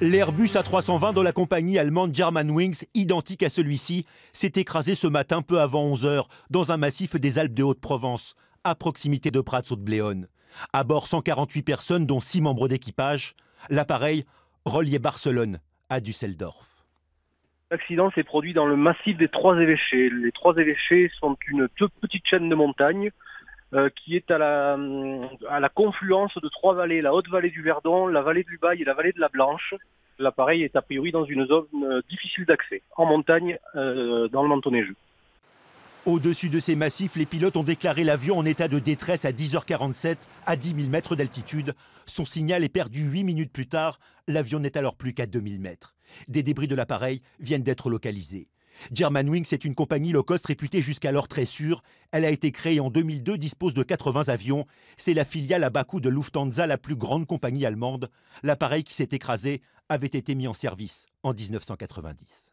L'Airbus A320 de la compagnie allemande Germanwings, identique à celui-ci, s'est écrasé ce matin peu avant 11h dans un massif des Alpes de Haute-Provence, à proximité de Prats de Bléone. À bord 148 personnes, dont 6 membres d'équipage, l'appareil reliait Barcelone à Düsseldorf. L'accident s'est produit dans le massif des Trois Évêchés. Les Trois Évêchés sont une petite chaîne de montagnes euh, qui est euh, à la, confluence de trois vallées, la haute vallée du Verdon, la vallée du Bail et la vallée de la Blanche. L'appareil est a priori dans une zone euh, difficile d'accès, en montagne, dans le manteau Au-dessus de ces massifs, les pilotes ont déclaré l'avion en état de détresse à 10h47, à 10 000 mètres d'altitude. Son signal est perdu 8 minutes plus tard. L'avion n'est alors plus qu'à 2000 mètres. Des débris de l'appareil viennent d'être localisés. Germanwings est une compagnie low cost réputée jusqu'alors très sûre. Elle a été créée en 2002, dispose de 80 avions. C'est la filiale à Baku de Lufthansa, la plus grande compagnie allemande. L'appareil qui s'est écrasé avait été mis en service en 1990.